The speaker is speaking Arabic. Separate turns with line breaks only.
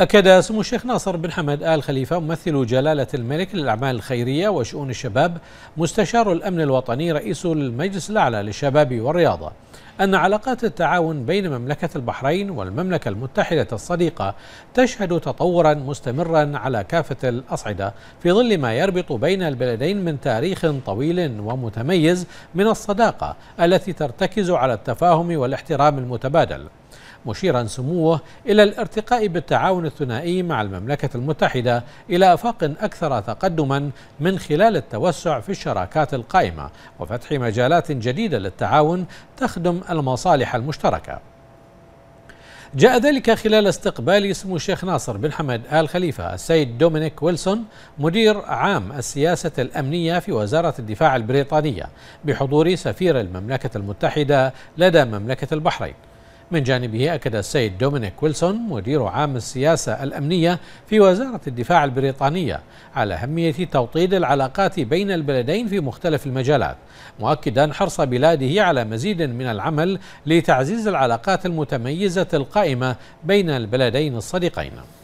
أكد سمو الشيخ ناصر بن حمد آل خليفة ممثل جلالة الملك للأعمال الخيرية وشؤون الشباب مستشار الأمن الوطني رئيس المجلس الأعلى للشباب والرياضة أن علاقات التعاون بين مملكة البحرين والمملكة المتحدة الصديقة تشهد تطورا مستمرا على كافة الأصعدة في ظل ما يربط بين البلدين من تاريخ طويل ومتميز من الصداقة التي ترتكز على التفاهم والاحترام المتبادل مشيرا سموه إلى الارتقاء بالتعاون الثنائي مع المملكة المتحدة إلى آفاق أكثر تقدما من خلال التوسع في الشراكات القائمة وفتح مجالات جديدة للتعاون تخدم المصالح المشتركة جاء ذلك خلال استقبال سمو الشيخ ناصر بن حمد آل خليفة السيد دومينيك ويلسون مدير عام السياسة الأمنية في وزارة الدفاع البريطانية بحضور سفير المملكة المتحدة لدى مملكة البحرين من جانبه أكد السيد دومينيك ويلسون مدير عام السياسة الأمنية في وزارة الدفاع البريطانية على أهمية توطيد العلاقات بين البلدين في مختلف المجالات مؤكدا حرص بلاده على مزيد من العمل لتعزيز العلاقات المتميزة القائمة بين البلدين الصديقين